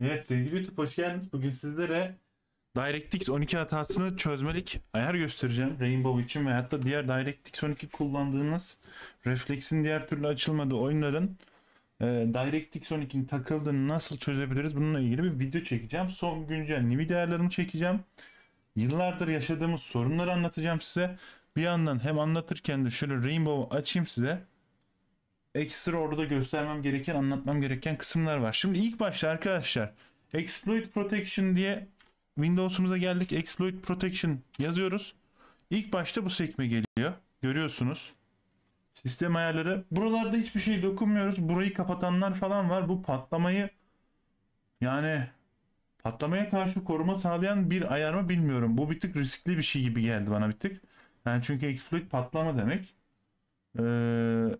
Evet sevgili YouTube hoş geldiniz. Bugün sizlere DirectX 12 hatasını çözmelik ayar göstereceğim. Rainbow için ve hatta diğer DirectX 12 kullandığınız refleksin diğer türlü açılmadığı oyunların e, DirectX 12'nin takıldığını nasıl çözebiliriz bununla ilgili bir video çekeceğim. Son güncel Nivi değerlerimi çekeceğim. Yıllardır yaşadığımız sorunları anlatacağım size. Bir yandan hem anlatırken de şöyle Rainbow açayım size ekstra orada göstermem gereken, anlatmam gereken kısımlar var. Şimdi ilk başta arkadaşlar exploit protection diye Windows'umuza geldik. Exploit protection yazıyoruz. İlk başta bu sekme geliyor. Görüyorsunuz. Sistem ayarları. Buralarda hiçbir şey dokunmuyoruz. Burayı kapatanlar falan var. Bu patlamayı yani patlamaya karşı koruma sağlayan bir ayar mı bilmiyorum. Bu bir tık riskli bir şey gibi geldi bana bir tık. Yani çünkü exploit patlama demek. Ee,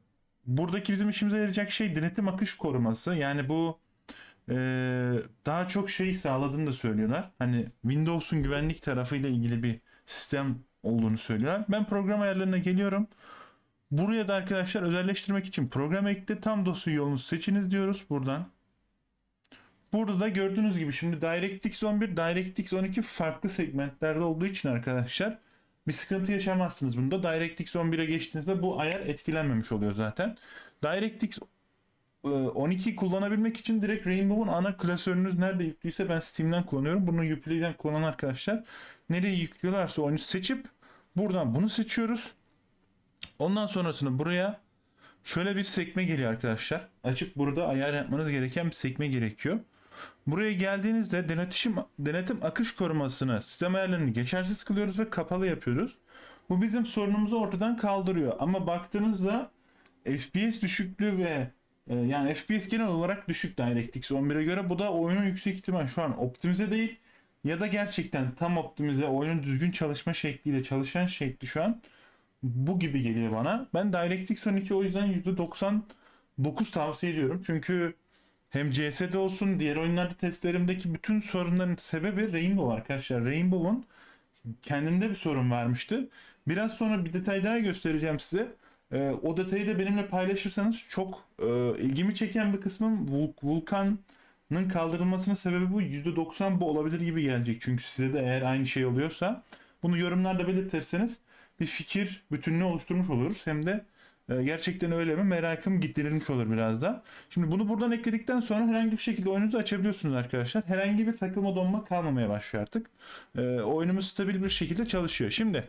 buradaki bizim işimize yarayacak şey denetim akış koruması. Yani bu e, daha çok şey sağladığını da söylüyorlar. Hani Windows'un güvenlik tarafıyla ilgili bir sistem olduğunu söylüyorlar. Ben program ayarlarına geliyorum. Buraya da arkadaşlar özelleştirmek için program ekle tam dosya yolunu seçiniz diyoruz buradan. Burada da gördüğünüz gibi şimdi DirectX 11, DirectX 12 farklı segmentlerde olduğu için arkadaşlar bir sıkıntı yaşamazsınız bunda. DirectX 11'e geçtiğinizde bu ayar etkilenmemiş oluyor zaten. DirectX 12 e, kullanabilmek için direkt Rainbow'un ana klasörünüz nerede yüklüyse ben Steam'den kullanıyorum. Bunu Uplay'den kullanan arkadaşlar nereye yüklüyorlarsa onu seçip buradan bunu seçiyoruz. Ondan sonrasını buraya şöyle bir sekme geliyor arkadaşlar. Açık burada ayar yapmanız gereken bir sekme gerekiyor. Buraya geldiğinizde denetişim, denetim akış korumasını, sistem ayarlarını geçersiz kılıyoruz ve kapalı yapıyoruz. Bu bizim sorunumuzu ortadan kaldırıyor. Ama baktığınızda FPS düşüklüğü ve e, yani FPS genel olarak düşük DirectX 11'e göre. Bu da oyunun yüksek ihtimal şu an optimize değil ya da gerçekten tam optimize oyunun düzgün çalışma şekliyle çalışan şekli şu an bu gibi geliyor bana. Ben DirectX 12 o yüzden %99 tavsiye ediyorum. Çünkü hem CS'de olsun diğer oyunlarda testlerimdeki bütün sorunların sebebi Rainbow arkadaşlar. Rainbow'un kendinde bir sorun varmıştı. Biraz sonra bir detay daha göstereceğim size. Ee, o detayı da benimle paylaşırsanız çok e, ilgimi çeken bir kısmım vul- vulkanın kaldırılmasının sebebi bu. %90 bu olabilir gibi gelecek. Çünkü size de eğer aynı şey oluyorsa bunu yorumlarda belirtirseniz bir fikir bütününü oluşturmuş oluruz. Hem de ee, gerçekten öyle mi? Merakım giderilmiş olur biraz da. Şimdi bunu buradan ekledikten sonra herhangi bir şekilde oyununuzu açabiliyorsunuz arkadaşlar. Herhangi bir takılma donma kalmamaya başlıyor artık. E, oyunumuz stabil bir şekilde çalışıyor. Şimdi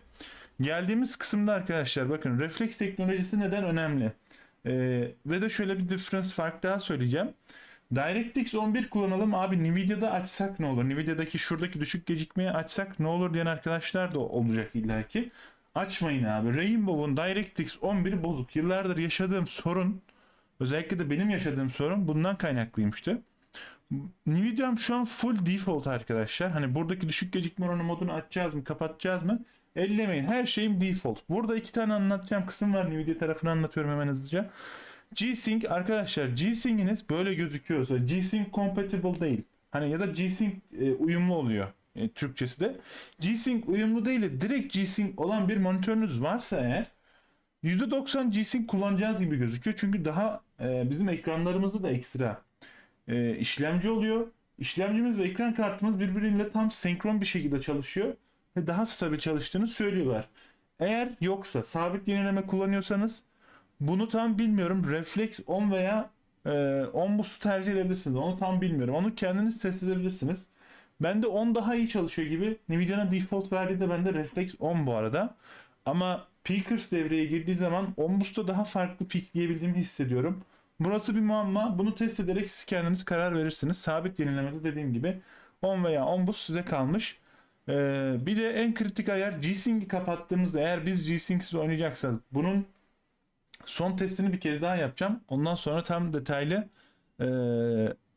geldiğimiz kısımda arkadaşlar bakın refleks teknolojisi neden önemli? E, ve de şöyle bir difference fark daha söyleyeceğim. DirectX 11 kullanalım abi Nvidia'da açsak ne olur? Nvidia'daki şuradaki düşük gecikmeyi açsak ne olur diyen arkadaşlar da olacak illaki. Açmayın abi. Rainbow'un DirectX 11 bozuk. Yıllardır yaşadığım sorun özellikle de benim yaşadığım sorun bundan kaynaklıymıştı. Nvidia'm şu an full default arkadaşlar. Hani buradaki düşük gecikme oranı modunu açacağız mı kapatacağız mı? Ellemeyin. Her şeyim default. Burada iki tane anlatacağım kısım var. Nvidia tarafını anlatıyorum hemen hızlıca. G-Sync arkadaşlar G-Sync'iniz böyle gözüküyorsa G-Sync compatible değil. Hani ya da G-Sync e, uyumlu oluyor. E, Türkçesi de G-Sync uyumlu değil de direkt G-Sync olan bir monitörünüz varsa eğer %90 G-Sync kullanacağız gibi gözüküyor. Çünkü daha e, bizim ekranlarımızda da ekstra e, işlemci oluyor. İşlemcimiz ve ekran kartımız birbiriyle tam senkron bir şekilde çalışıyor ve daha stabil çalıştığını söylüyorlar. Eğer yoksa sabit yenileme kullanıyorsanız bunu tam bilmiyorum. Reflex 10 veya e, 10 boost tercih edebilirsiniz. Onu tam bilmiyorum. Onu kendiniz test edebilirsiniz. Bende 10 daha iyi çalışıyor gibi. Nvidia'nın default verdiği de bende Reflex 10 bu arada. Ama Peakers devreye girdiği zaman 10 Ombuds'ta daha farklı peakleyebildiğimi hissediyorum. Burası bir muamma. Bunu test ederek siz kendiniz karar verirsiniz. Sabit yenilemede dediğim gibi 10 veya 10 boost size kalmış. Ee, bir de en kritik ayar G-Sync'i kapattığımızda eğer biz G-Sync'siz oynayacaksak bunun son testini bir kez daha yapacağım. Ondan sonra tam detaylı e,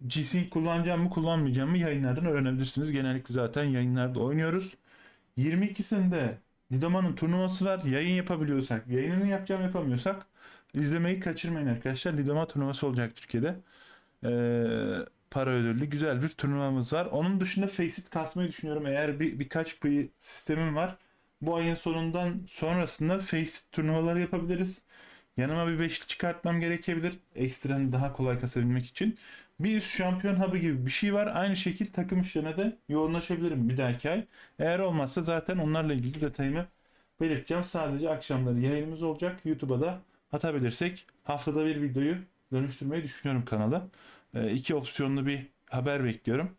G-Sync kullanacağım mı kullanmayacağım mı yayınlardan öğrenebilirsiniz. Genellikle zaten yayınlarda oynuyoruz. 22'sinde Lidoma'nın turnuvası var. Yayın yapabiliyorsak, yayınını yapacağım yapamıyorsak izlemeyi kaçırmayın arkadaşlar. Lidoma turnuvası olacak Türkiye'de. Ee, para ödüllü güzel bir turnuvamız var. Onun dışında Faceit kasmayı düşünüyorum. Eğer bir, birkaç payı sistemim var. Bu ayın sonundan sonrasında Faceit turnuvaları yapabiliriz. Yanıma bir beşli çıkartmam gerekebilir. Ekstranı daha kolay kasabilmek için bir üst şampiyon hub'ı gibi bir şey var. Aynı şekil takım işlerine de yoğunlaşabilirim bir dahaki ay. Eğer olmazsa zaten onlarla ilgili detayımı belirteceğim. Sadece akşamları yayınımız olacak. YouTube'a da atabilirsek haftada bir videoyu dönüştürmeyi düşünüyorum kanala. E, iki opsiyonlu bir haber bekliyorum.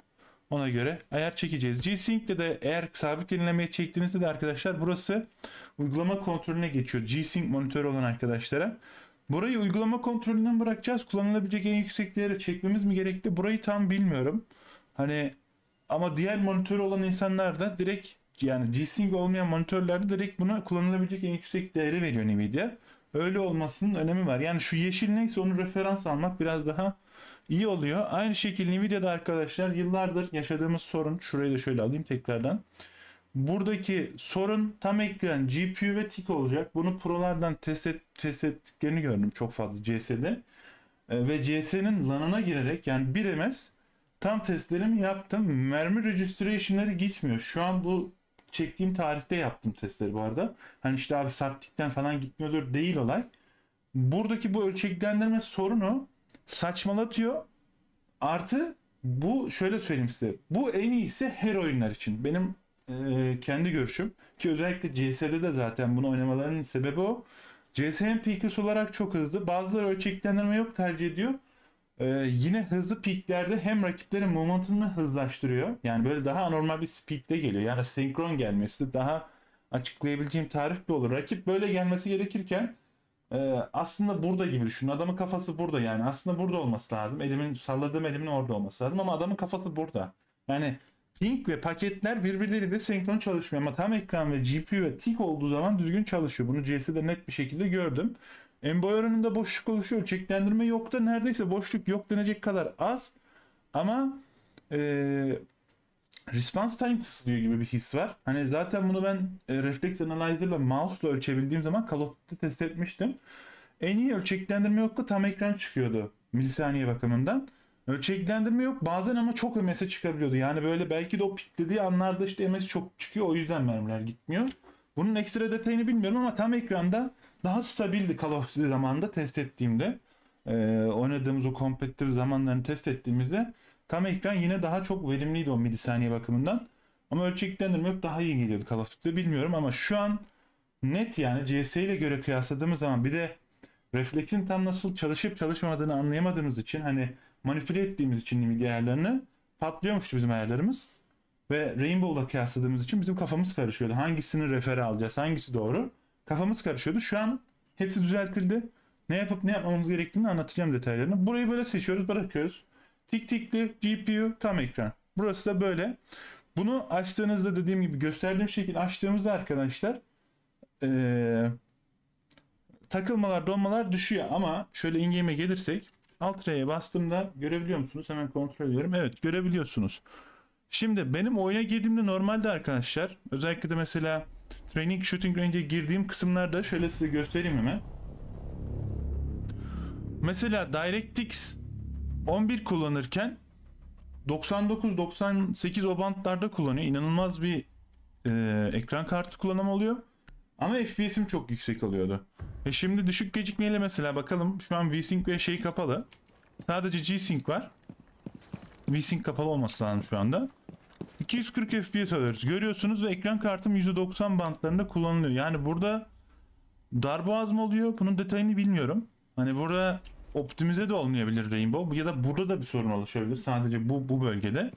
Ona göre ayar çekeceğiz. G-Sync'te de eğer sabit yenilemeye çektiğinizde de arkadaşlar burası uygulama kontrolüne geçiyor. G-Sync monitörü olan arkadaşlara. Burayı uygulama kontrolünden bırakacağız. Kullanılabilecek en yüksek yükseklere çekmemiz mi gerekli? Burayı tam bilmiyorum. Hani ama diğer monitör olan insanlar da direkt yani G-Sync olmayan monitörlerde direkt buna kullanılabilecek en yüksek değeri veriyor Nvidia. Öyle olmasının önemi var. Yani şu yeşil neyse onu referans almak biraz daha iyi oluyor. Aynı şekilde Nvidia'da arkadaşlar yıllardır yaşadığımız sorun. Şurayı da şöyle alayım tekrardan. Buradaki sorun tam ekran GPU ve tic olacak. Bunu prolardan test, et, test ettiklerini gördüm çok fazla CS'de. Ee, ve CS'nin LAN'ına girerek yani 1 MS tam testlerimi yaptım. Mermi registration'ları gitmiyor. Şu an bu çektiğim tarihte yaptım testleri bu arada. Hani işte abi saptikten falan gitmiyordur değil olay. Buradaki bu ölçeklendirme sorunu saçmalatıyor. Artı bu şöyle söyleyeyim size. Bu en iyisi her oyunlar için. Benim kendi görüşüm ki özellikle CS'de de zaten bunu oynamalarının sebebi o. CS'nin pikers olarak çok hızlı. Bazıları ölçeklendirme yok tercih ediyor. Ee, yine hızlı piklerde hem rakiplerin momentini hızlaştırıyor. Yani böyle daha anormal bir speedle geliyor. Yani senkron gelmesi daha açıklayabileceğim tarif bir olur. Rakip böyle gelmesi gerekirken e, aslında burada gibi düşünün. Adamın kafası burada yani. Aslında burada olması lazım. Elimin salladığım elimin orada olması lazım ama adamın kafası burada. Yani Link ve paketler birbirleriyle senkron çalışmıyor ama tam ekran ve GPU ve tik olduğu zaman düzgün çalışıyor. Bunu CS'de net bir şekilde gördüm. Envoy oranında boşluk oluşuyor. Çeklendirme yok da neredeyse boşluk yok denecek kadar az. Ama e, response time kısılıyor gibi bir his var. Hani zaten bunu ben e, Reflex Analyzer ile mouse ile ölçebildiğim zaman Call of Duty test etmiştim. En iyi ölçeklendirme yok da tam ekran çıkıyordu milisaniye bakımından. Ölçeklendirme yok. Bazen ama çok MS'e çıkabiliyordu. Yani böyle belki de o piklediği anlarda işte MS çok çıkıyor. O yüzden mermiler gitmiyor. Bunun ekstra detayını bilmiyorum ama tam ekranda daha stabildi Call of Duty zamanında test ettiğimde. Ee, oynadığımız o competitive zamanlarını test ettiğimizde tam ekran yine daha çok verimliydi o milisaniye bakımından. Ama ölçeklendirme yok daha iyi geliyordu Call of Duty'de bilmiyorum ama şu an net yani CS ile göre kıyasladığımız zaman bir de refleksin tam nasıl çalışıp çalışmadığını anlayamadığımız için hani manipüle ettiğimiz için Nvidia ayarlarını patlıyormuştu bizim ayarlarımız. Ve Rainbow'la kıyasladığımız için bizim kafamız karışıyordu. Hangisini refere alacağız, hangisi doğru? Kafamız karışıyordu. Şu an hepsi düzeltildi. Ne yapıp ne yapmamız gerektiğini anlatacağım detaylarını. Burayı böyle seçiyoruz, bırakıyoruz. Tik tikli GPU tam ekran. Burası da böyle. Bunu açtığınızda dediğim gibi gösterdiğim şekilde açtığımızda arkadaşlar ee, takılmalar donmalar düşüyor ama şöyle ingame'e gelirsek Alt R'ye bastığımda görebiliyor musunuz? Hemen kontrol ediyorum. Evet görebiliyorsunuz. Şimdi benim oyuna girdiğimde normalde arkadaşlar özellikle de mesela Training Shooting Range'e girdiğim kısımlarda şöyle size göstereyim hemen. Mesela DirectX 11 kullanırken 99-98 o bantlarda kullanıyor. İnanılmaz bir e, ekran kartı kullanımı oluyor. Ama FPS'im çok yüksek alıyordu. E şimdi düşük gecikmeyle mesela bakalım. Şu an V-sync ve şey kapalı. Sadece G-Sync var. V-sync kapalı olması lazım şu anda. 240 FPS alıyoruz. Görüyorsunuz ve ekran kartım %90 bantlarında kullanılıyor. Yani burada darboğaz mı oluyor? Bunun detayını bilmiyorum. Hani burada optimize de olmayabilir Rainbow ya da burada da bir sorun oluşabilir sadece bu bu bölgede.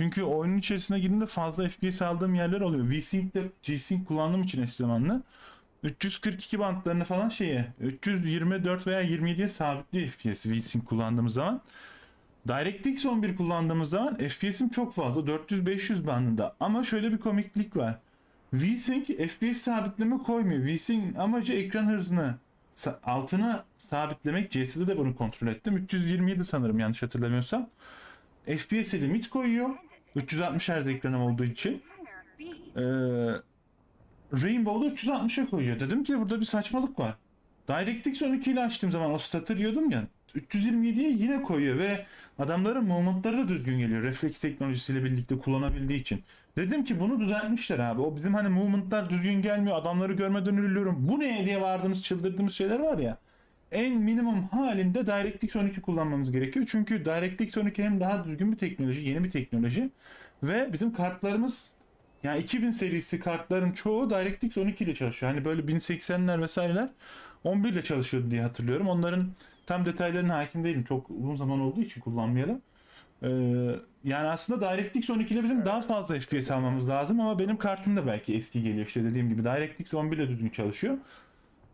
Çünkü oyunun içerisine girdiğimde fazla FPS aldığım yerler oluyor. V-Sync'de G-Sync kullandığım için eski zamanlı. 342 bantlarını falan şeye 324 veya 27'ye sabitli FPS VSync kullandığımız zaman DirectX 11 kullandığımız zaman FPS'im çok fazla 400-500 bandında ama şöyle bir komiklik var. VSync FPS sabitleme koymuyor. VSync amacı ekran hızını altına sabitlemek. CS'de de bunu kontrol ettim. 327 sanırım yanlış hatırlamıyorsam. FPS limit koyuyor. 360 Hz ekranım olduğu için e, Rainbow'da 360'a koyuyor. Dedim ki burada bir saçmalık var. DirectX 12 ile açtığım zaman o statı diyordum ya 327'ye yine koyuyor ve adamların momentları da düzgün geliyor. Reflex teknolojisiyle birlikte kullanabildiği için. Dedim ki bunu düzeltmişler abi. O bizim hani movement'lar düzgün gelmiyor. Adamları görmeden ölüyorum. Bu ne diye vardığımız çıldırdığımız şeyler var ya en minimum halinde DirectX 12 kullanmamız gerekiyor. Çünkü DirectX 12 hem daha düzgün bir teknoloji, yeni bir teknoloji ve bizim kartlarımız yani 2000 serisi kartların çoğu DirectX 12 ile çalışıyor. Hani böyle 1080'ler vesaireler 11 ile çalışıyordu diye hatırlıyorum. Onların tam detaylarına hakim değilim. Çok uzun zaman olduğu için kullanmayalım. Ee, yani aslında DirectX 12 ile bizim daha fazla FPS almamız lazım ama benim kartım da belki eski geliyor işte dediğim gibi DirectX 11 ile düzgün çalışıyor.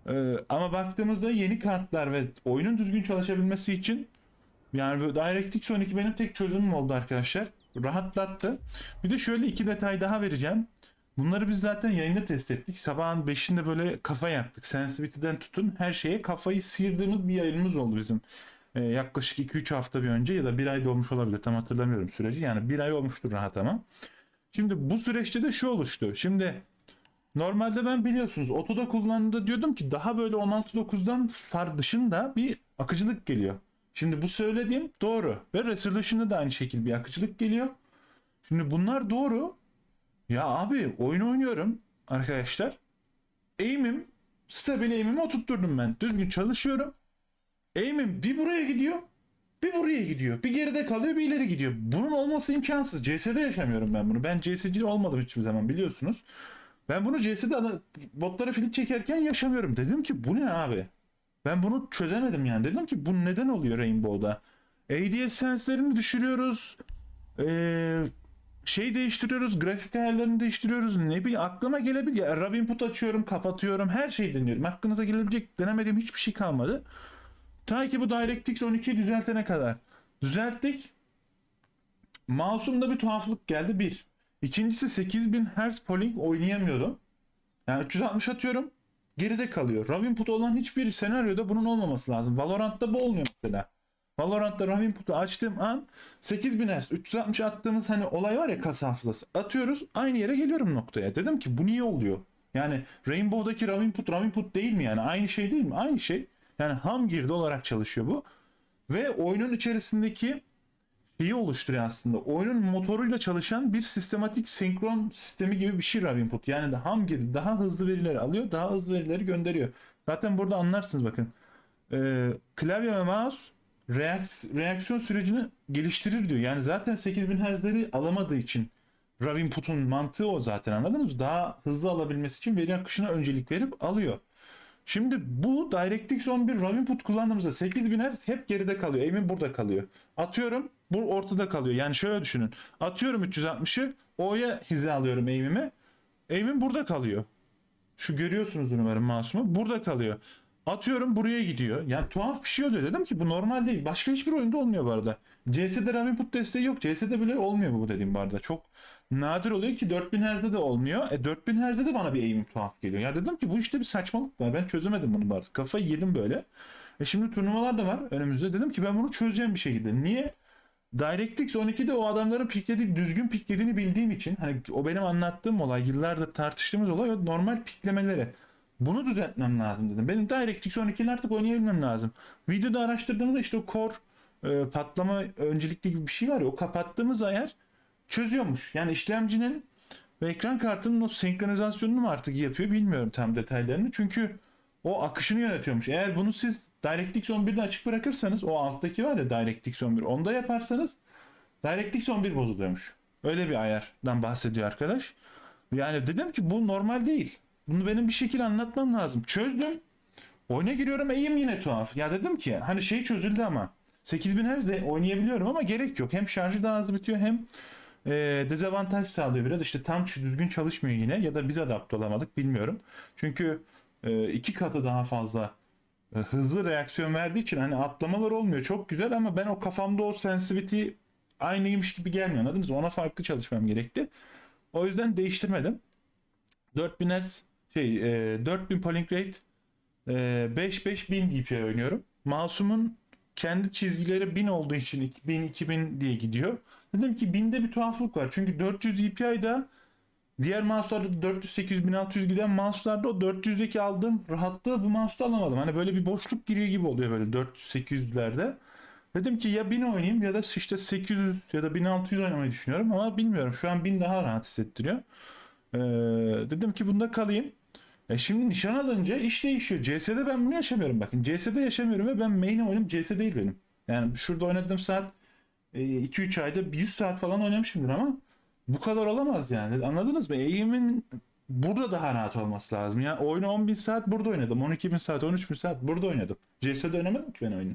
Ee, ama baktığımızda yeni kartlar ve oyunun düzgün çalışabilmesi için yani DirectX 12 benim tek çözümüm oldu arkadaşlar. Rahatlattı. Bir de şöyle iki detay daha vereceğim. Bunları biz zaten yayında test ettik. Sabahın 5'inde böyle kafa yaptık. Sensitivity'den tutun her şeye kafayı sıyırdığımız bir yayınımız oldu bizim. Ee, yaklaşık 2-3 hafta bir önce ya da bir ay olmuş olabilir. Tam hatırlamıyorum süreci. Yani bir ay olmuştur rahat ama. Şimdi bu süreçte de şu oluştu. Şimdi Normalde ben biliyorsunuz Oto'da kullandığımda diyordum ki daha böyle 16.9'dan far dışında bir akıcılık geliyor. Şimdi bu söylediğim doğru ve Resolution'da da aynı şekilde bir akıcılık geliyor. Şimdi bunlar doğru. Ya abi oyun oynuyorum arkadaşlar. Eğimim, stabil eğimimi oturtturdum ben. Düzgün çalışıyorum. Eğimim bir buraya gidiyor, bir buraya gidiyor. Bir geride kalıyor, bir ileri gidiyor. Bunun olması imkansız. CS'de yaşamıyorum ben bunu. Ben CS'ci olmadım hiçbir zaman biliyorsunuz. Ben bunu CS'de botlara filik çekerken yaşamıyorum. Dedim ki bu ne abi? Ben bunu çözemedim yani. Dedim ki bu neden oluyor Rainbow'da? ADS senslerini düşürüyoruz. Ee, şey değiştiriyoruz. Grafik ayarlarını değiştiriyoruz. Ne bileyim aklıma gelebilir. Ya, Rab input açıyorum, kapatıyorum. Her şeyi deniyorum. Aklınıza gelebilecek denemediğim hiçbir şey kalmadı. Ta ki bu DirectX 12'yi düzeltene kadar. Düzelttik. Mouse'umda bir tuhaflık geldi. Bir. İkincisi 8000 Hz polling oynayamıyordum. Yani 360 atıyorum geride kalıyor. Raw put olan hiçbir senaryoda bunun olmaması lazım. Valorant'ta bu olmuyor mesela. Valorant'ta Raw input'u açtığım an 8000 Hz 360 attığımız hani olay var ya kasa hafızası. Atıyoruz aynı yere geliyorum noktaya. Dedim ki bu niye oluyor? Yani Rainbow'daki Raw put Raw put değil mi yani? Aynı şey değil mi? Aynı şey. Yani ham girdi olarak çalışıyor bu. Ve oyunun içerisindeki şeyi oluşturuyor aslında. Oyunun motoruyla çalışan bir sistematik senkron sistemi gibi bir şey var input. Yani de ham daha hızlı verileri alıyor, daha hızlı verileri gönderiyor. Zaten burada anlarsınız bakın. Ee, klavye ve mouse reaks reaksiyon sürecini geliştirir diyor. Yani zaten 8000 Hz'leri alamadığı için RAW input'un mantığı o zaten anladınız mı? Daha hızlı alabilmesi için veri akışına öncelik verip alıyor. Şimdi bu DirectX 11 RAW input kullandığımızda 8000 Hz hep geride kalıyor. Emin burada kalıyor. Atıyorum bu ortada kalıyor. Yani şöyle düşünün. Atıyorum 360'ı O'ya alıyorum eğimimi. Eğimim burada kalıyor. Şu görüyorsunuz umarım masumu. Burada kalıyor. Atıyorum buraya gidiyor. Yani tuhaf bir şey oluyor. Dedim ki bu normal değil. Başka hiçbir oyunda olmuyor bu arada. CS'de RAM input desteği yok. CS'de bile olmuyor bu dediğim bu arada. Çok nadir oluyor ki 4000 Hz'de de olmuyor. E 4000 Hz'de de bana bir eğimim tuhaf geliyor. Ya dedim ki bu işte bir saçmalık var. Ben çözemedim bunu bu arada. Kafayı yedim böyle. E şimdi turnuvalar da var önümüzde. Dedim ki ben bunu çözeceğim bir şekilde. Niye? DirectX 12'de o adamların piklediği, düzgün piklediğini bildiğim için hani o benim anlattığım olay, yıllardır tartıştığımız olay o normal piklemeleri. Bunu düzeltmem lazım dedim. Benim DirectX 12'yle artık oynayabilmem lazım. Videoda araştırdığımda işte o core e, patlama öncelikli gibi bir şey var ya o kapattığımız ayar çözüyormuş. Yani işlemcinin ve ekran kartının o senkronizasyonunu mu artık yapıyor bilmiyorum tam detaylarını. Çünkü o akışını yönetiyormuş. Eğer bunu siz DirectX 11'de açık bırakırsanız o alttaki var ya DirectX 11 onda yaparsanız DirectX 11 bozuluyormuş. Öyle bir ayardan bahsediyor arkadaş. Yani dedim ki bu normal değil. Bunu benim bir şekilde anlatmam lazım. Çözdüm. Oyuna giriyorum eğim yine tuhaf. Ya dedim ki hani şey çözüldü ama 8000 Hz oynayabiliyorum ama gerek yok. Hem şarjı daha az bitiyor hem e, dezavantaj sağlıyor biraz. İşte tam düzgün çalışmıyor yine ya da biz adapte olamadık bilmiyorum. Çünkü ee, iki katı daha fazla e, hızlı reaksiyon verdiği için hani atlamalar olmuyor. Çok güzel ama ben o kafamda o sensitivity aynıymış gibi gelmiyor anladınız Ona farklı çalışmam gerekti. O yüzden değiştirmedim. 4000 Hz şey 4000 e, polling rate 5-5-1000 e, DPI oynuyorum. Masumun kendi çizgileri 1000 olduğu için 1000-2000 diye gidiyor. Dedim ki 1000'de bir tuhaflık var. Çünkü 400 DPI'da Diğer mouse'larda 400, 800, 1600 giden mouse'larda o 400'deki aldığım rahatlığı bu mouse'da alamadım. Hani böyle bir boşluk giriyor gibi oluyor böyle 400, 800'lerde. Dedim ki ya 1000 oynayayım ya da işte 800 ya da 1600 oynamayı düşünüyorum ama bilmiyorum. Şu an 1000 daha rahat hissettiriyor. Ee, dedim ki bunda kalayım. E şimdi nişan alınca iş değişiyor. CS'de ben bunu yaşamıyorum bakın. CS'de yaşamıyorum ve ben main oyunum CS değil benim. Yani şurada oynadığım saat 2-3 e, ayda 100 saat falan oynamışımdır ama bu kadar olamaz yani. Anladınız mı? Eğimin burada daha rahat olması lazım. Ya oyunu 10 bin saat burada oynadım. 12 bin saat, 13 bin saat burada oynadım. CS'de oynamadım ki ben oyunu.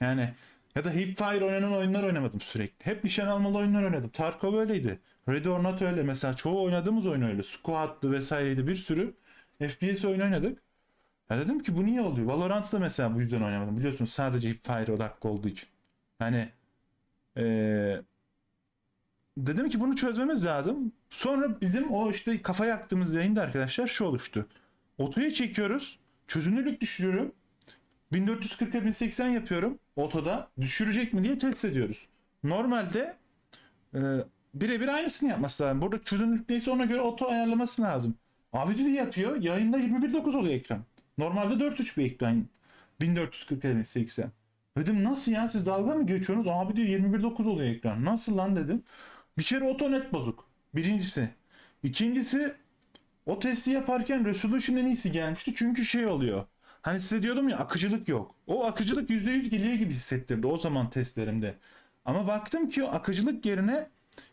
Yani ya da Hipfire oynanan oyunlar oynamadım sürekli. Hep nişan almalı oyunlar oynadım. Tarkov öyleydi. Red or öyle. Mesela çoğu oynadığımız oyun öyle. Squad'dı vesaireydi bir sürü. FPS oyun oynadık. Ya dedim ki bu niye oluyor? Valorant'ta mesela bu yüzden oynamadım. Biliyorsunuz sadece Hipfire odaklı olduğu için. Yani ee, dedim ki bunu çözmemiz lazım. Sonra bizim o işte kafa yaktığımız yayında arkadaşlar şu oluştu. Otoya çekiyoruz. Çözünürlük düşürüyorum. 1440'a 1080 yapıyorum. Otoda düşürecek mi diye test ediyoruz. Normalde e, birebir aynısını yapması lazım. Burada çözünürlük neyse ona göre oto ayarlaması lazım. Abi AVD yapıyor. Yayında 21.9 oluyor ekran. Normalde 4.3 bir ekran. 1440 1080. Dedim nasıl ya siz dalga mı geçiyorsunuz? Abi diyor 21.9 oluyor ekran. Nasıl lan dedim. Bir kere otonet bozuk. Birincisi. İkincisi o testi yaparken resolution en iyisi gelmişti. Çünkü şey oluyor. Hani size diyordum ya akıcılık yok. O akıcılık %100 geliyor gibi hissettirdi o zaman testlerimde. Ama baktım ki o akıcılık yerine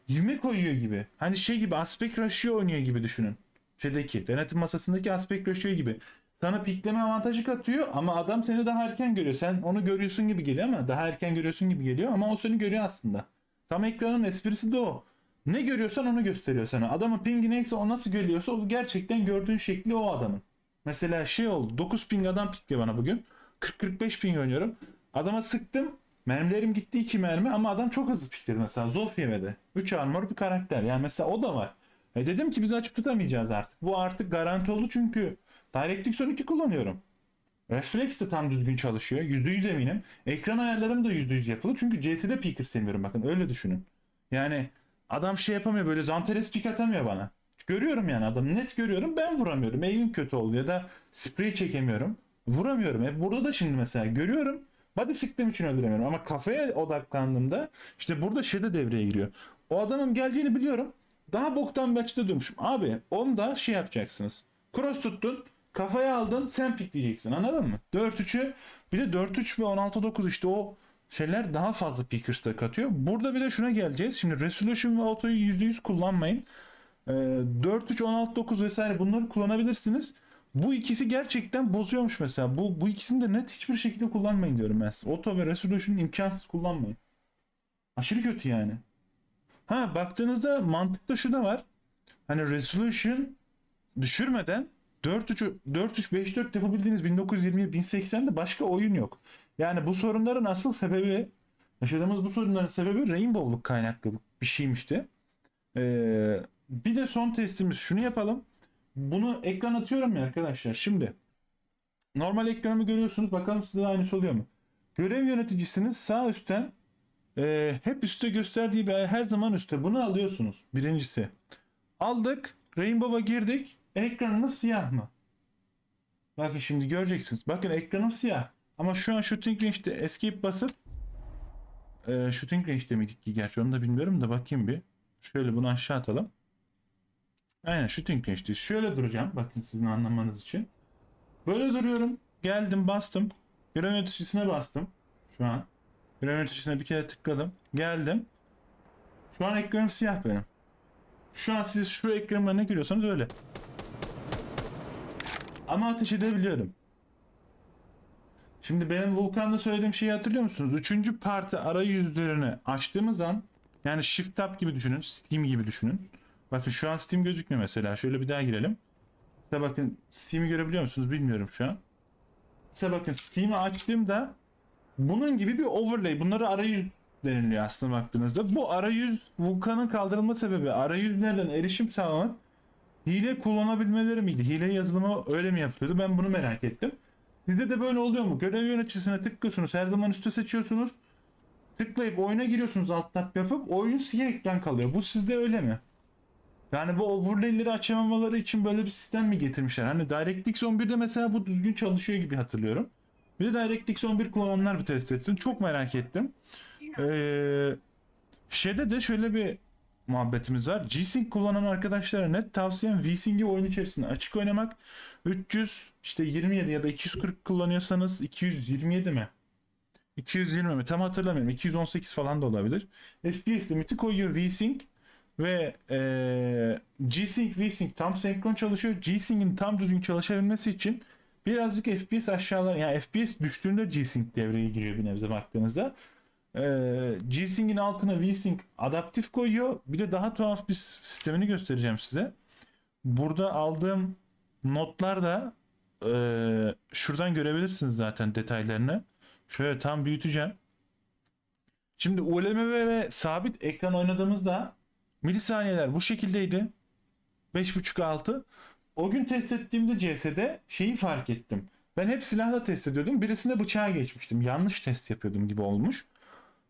ivme koyuyor gibi. Hani şey gibi aspect ratio oynuyor gibi düşünün. Şeydeki denetim masasındaki aspect ratio gibi. Sana pikleme avantajı katıyor ama adam seni daha erken görüyor. Sen onu görüyorsun gibi geliyor ama daha erken görüyorsun gibi geliyor ama o seni görüyor aslında. Tam ekranın esprisi de o. Ne görüyorsan onu gösteriyor sana. Adamın pingi neyse o nasıl görüyorsa o gerçekten gördüğün şekli o adamın. Mesela şey oldu. 9 ping adam pikti bana bugün. 40-45 ping oynuyorum. Adama sıktım. Mermilerim gitti iki mermi ama adam çok hızlı pikledi mesela. Zof yemedi. 3 armor bir karakter. Yani mesela o da var. E dedim ki biz açık tutamayacağız artık. Bu artık garanti oldu çünkü DirectX 12 kullanıyorum. Refleksi tam düzgün çalışıyor. yüzde yüz eminim. Ekran ayarlarım da yüz yapılı. Çünkü CS'de peaker sevmiyorum bakın öyle düşünün. Yani adam şey yapamıyor böyle zanteres pik atamıyor bana. Görüyorum yani adam net görüyorum ben vuramıyorum. Eğim kötü oldu ya da sprey çekemiyorum. Vuramıyorum. E burada da şimdi mesela görüyorum. Body sıktığım için öldüremiyorum ama kafaya odaklandığımda işte burada şey de devreye giriyor. O adamın geleceğini biliyorum. Daha boktan bir açıda durmuşum. Abi da şey yapacaksınız. Cross tuttun. Kafaya aldın sen pikleyeceksin anladın mı? 4-3'ü bir de 4-3 ve 16-9 işte o şeyler daha fazla pickers'ta katıyor. Burada bir de şuna geleceğiz. Şimdi resolution ve auto'yu %100 kullanmayın. Ee, 4-3-16-9 vesaire bunları kullanabilirsiniz. Bu ikisi gerçekten bozuyormuş mesela. Bu, bu ikisini de net hiçbir şekilde kullanmayın diyorum ben size. Auto ve resolution imkansız kullanmayın. Aşırı kötü yani. Ha baktığınızda mantıkta şu da var. Hani resolution düşürmeden 4-3 3 yapabildiğiniz 1920'ye 1080'de başka oyun yok. Yani bu sorunların asıl sebebi yaşadığımız bu sorunların sebebi Rainbow'luk kaynaklı bir şeymişti. Ee, bir de son testimiz şunu yapalım. Bunu ekran atıyorum ya arkadaşlar şimdi. Normal ekranımı görüyorsunuz. Bakalım size de aynısı oluyor mu? Görev yöneticisinin sağ üstten e, hep üstte gösterdiği bir her zaman üstte. Bunu alıyorsunuz. Birincisi. Aldık. Rainbow'a girdik. Ekranınız siyah mı? Bakın şimdi göreceksiniz. Bakın ekranım siyah. Ama şu an shooting range'de escape basıp e, shooting Range miydik ki gerçi onu da bilmiyorum da bakayım bir. Şöyle bunu aşağı atalım. Aynen shooting range'de. Şöyle duracağım bakın sizin anlamanız için. Böyle duruyorum. Geldim bastım. Yön yöneticisine bastım. Şu an. Yön yöneticisine bir kere tıkladım. Geldim. Şu an ekranım siyah benim. Şu an siz şu ekranıma ne görüyorsanız öyle. Ama ateş edebiliyorum. Şimdi benim Vulkan'da söylediğim şeyi hatırlıyor musunuz? Üçüncü parti arayüzlerini açtığımız an yani Shift Tab gibi düşünün. Steam gibi düşünün. Bakın şu an Steam gözükmüyor mesela. Şöyle bir daha girelim. Size bakın Steam'i görebiliyor musunuz? Bilmiyorum şu an. Size bakın Steam'i açtığımda bunun gibi bir overlay. Bunları arayüz deniliyor aslında baktığınızda. Bu arayüz Vulkan'ın kaldırılma sebebi arayüzlerden erişim sağlamak hile kullanabilmeleri miydi? Hile yazılımı öyle mi yapıyordu? Ben bunu merak ettim. Sizde de böyle oluyor mu? Görev yöneticisine tıklıyorsunuz. Her zaman üste seçiyorsunuz. Tıklayıp oyuna giriyorsunuz alt tap yapıp oyun siyerekten kalıyor. Bu sizde öyle mi? Yani bu overlayleri açamamaları için böyle bir sistem mi getirmişler? Hani DirectX 11'de mesela bu düzgün çalışıyor gibi hatırlıyorum. Bir de DirectX 11 kullananlar bir test etsin. Çok merak ettim. Ee, şeyde de şöyle bir muhabbetimiz var. G-Sync kullanan arkadaşlara net tavsiyem V-Sync'i oyun içerisinde açık oynamak. 300 işte 27 ya da 240 kullanıyorsanız 227 mi? 220 mi? Tam hatırlamıyorum. 218 falan da olabilir. FPS limiti koyuyor V-Sync ve ee, G-Sync V-Sync tam senkron çalışıyor. G-Sync'in tam düzgün çalışabilmesi için birazcık FPS aşağılar yani FPS düştüğünde G-Sync devreye giriyor bir nebze baktığınızda. Ee, G-Sync'in altına V-Sync adaptif koyuyor. Bir de daha tuhaf bir sistemini göstereceğim size. Burada aldığım notlar da e, şuradan görebilirsiniz zaten detaylarını. Şöyle tam büyüteceğim. Şimdi ULM ve sabit ekran oynadığımızda milisaniyeler bu şekildeydi. 5.5-6. O gün test ettiğimde CS'de şeyi fark ettim. Ben hep silahla test ediyordum. Birisinde bıçağa geçmiştim. Yanlış test yapıyordum gibi olmuş.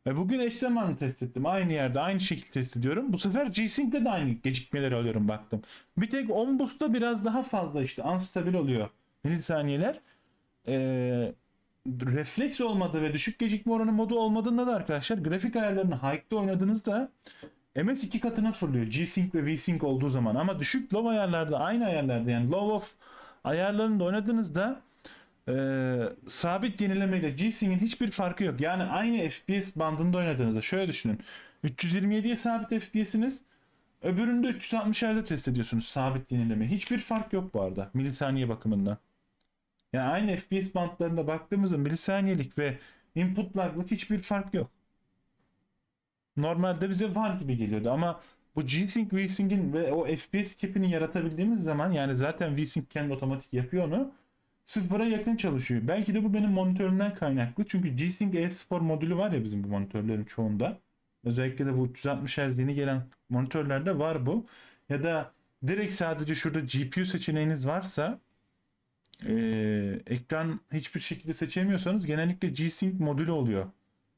Ve bugün eş zamanlı test ettim. Aynı yerde aynı şekilde test ediyorum. Bu sefer G-Sync'de de aynı gecikmeleri alıyorum baktım. Bir tek Ombus'ta biraz daha fazla işte unstabil oluyor milisaniyeler. Ee, refleks olmadığı ve düşük gecikme oranı modu olmadığında da arkadaşlar grafik ayarlarını hike'da oynadığınızda MS iki katına fırlıyor G-Sync ve V-Sync olduğu zaman. Ama düşük low ayarlarda aynı ayarlarda yani low off ayarlarında oynadığınızda e, sabit yenileme ile G-Sync'in hiçbir farkı yok. Yani aynı FPS bandında oynadığınızda şöyle düşünün. 327'ye sabit FPS'iniz öbüründe 360 Hz'de test ediyorsunuz sabit yenileme. Hiçbir fark yok bu arada milisaniye bakımından. Yani aynı FPS bandlarında baktığımızda milisaniyelik ve input lag'lık hiçbir fark yok. Normalde bize var gibi geliyordu ama bu G-Sync, V-Sync'in ve o FPS kepini yaratabildiğimiz zaman yani zaten V-Sync kendi otomatik yapıyor onu sıfıra yakın çalışıyor. Belki de bu benim monitörümden kaynaklı. Çünkü G-Sync s spor modülü var ya bizim bu monitörlerin çoğunda. Özellikle de bu 360 Hz yeni gelen monitörlerde var bu. Ya da direkt sadece şurada GPU seçeneğiniz varsa e, ekran hiçbir şekilde seçemiyorsanız genellikle G-Sync modülü oluyor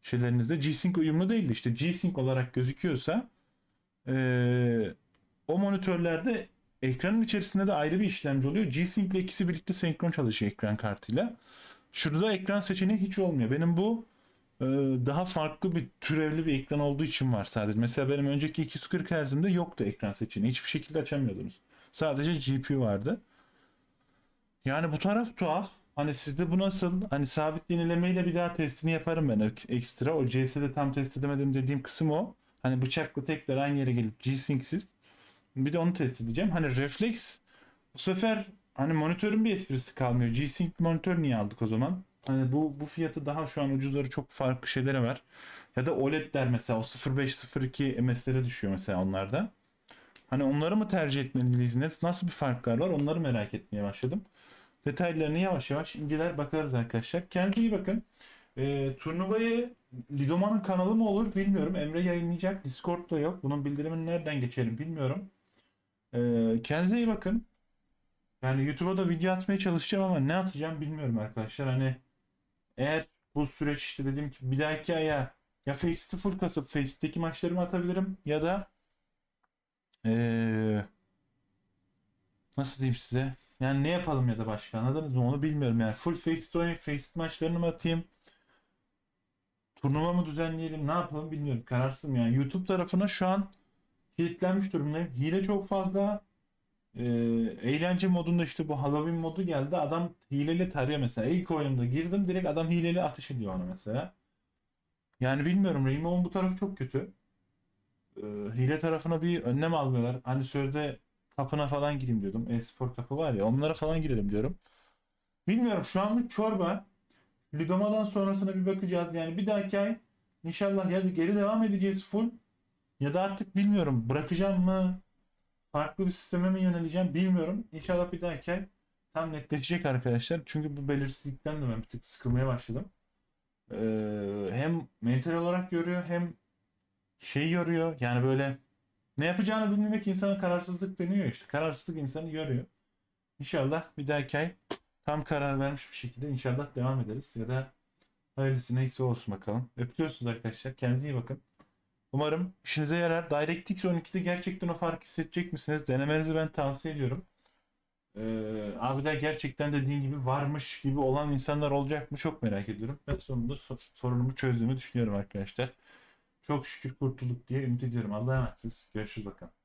şeylerinizde. G-Sync uyumlu değil de işte G-Sync olarak gözüküyorsa e, o monitörlerde Ekranın içerisinde de ayrı bir işlemci oluyor. G-Sync ile ikisi birlikte senkron çalışıyor ekran kartıyla. Şurada ekran seçeneği hiç olmuyor. Benim bu e, daha farklı bir türevli bir ekran olduğu için var sadece. Mesela benim önceki 240 Hz'imde yoktu ekran seçeneği. Hiçbir şekilde açamıyordunuz. Sadece GPU vardı. Yani bu taraf tuhaf. Hani sizde bu nasıl? Hani sabit yenilemeyle bir daha testini yaparım ben ekstra. O CS'de tam test edemedim dediğim kısım o. Hani bıçakla tekrar aynı yere gelip G-Sync'siz bir de onu test edeceğim. Hani refleks bu sefer hani monitörün bir esprisi kalmıyor. G-Sync monitör niye aldık o zaman? Hani bu bu fiyatı daha şu an ucuzları çok farklı şeylere var. Ya da OLED'ler mesela o 0502 MS'lere düşüyor mesela onlarda. Hani onları mı tercih etmeliyiz? Nasıl bir farklar var? Onları merak etmeye başladım. Detaylarını yavaş yavaş inceler bakarız arkadaşlar. Kendinize iyi bakın. E, turnuvayı Lidoman'ın kanalı mı olur bilmiyorum. Emre yayınlayacak. Discord'da yok. Bunun bildirimini nereden geçelim bilmiyorum. Ee, kendinize iyi bakın. Yani YouTube'a da video atmaya çalışacağım ama ne atacağım bilmiyorum arkadaşlar. Hani eğer bu süreç işte dediğim ki bir dahaki aya ya Face'i full kasıp Face'deki maçlarımı atabilirim ya da ee, nasıl diyeyim size? Yani ne yapalım ya da başka anladınız mı? Onu bilmiyorum yani. Full Face'de oynayıp Face'de maçlarını mı atayım? Turnuva mı düzenleyelim? Ne yapalım bilmiyorum. Kararsızım yani. YouTube tarafına şu an kilitlenmiş durumda. Hile çok fazla. E, eğlence modunda işte bu Halloween modu geldi. Adam hileli tarıyor mesela. İlk oyunumda girdim direkt adam hileli atış ediyor ona mesela. Yani bilmiyorum Rainbow'un bu tarafı çok kötü. E, hile tarafına bir önlem almıyorlar. Hani sözde kapına falan gireyim diyordum. E-spor kapı var ya onlara falan girelim diyorum. Bilmiyorum şu anlık çorba. Ludoma'dan sonrasına bir bakacağız. Yani bir dahaki ay inşallah ya geri devam edeceğiz full ya da artık bilmiyorum bırakacağım mı? Farklı bir sisteme mi yöneleceğim bilmiyorum. İnşallah bir dahaki ay tam netleşecek arkadaşlar. Çünkü bu belirsizlikten de ben bir tık sıkılmaya başladım. Ee, hem mental olarak görüyor hem şey yoruyor. Yani böyle ne yapacağını bilmemek insana kararsızlık deniyor işte. Kararsızlık insanı yoruyor. İnşallah bir dahaki ay tam karar vermiş bir şekilde inşallah devam ederiz. Ya da hayırlısı neyse olsun bakalım. Öpüyorsunuz arkadaşlar. Kendinize iyi bakın. Umarım işinize yarar. DirectX 12'de gerçekten o farkı hissedecek misiniz? Denemenizi ben tavsiye ediyorum. Ee, abiler gerçekten dediğin gibi varmış gibi olan insanlar olacak mı çok merak ediyorum. Ben sonunda so sorunumu çözdüğümü düşünüyorum arkadaşlar. Çok şükür kurtulduk diye ümit ediyorum. Allah'a emanetsiniz. Görüşürüz bakalım.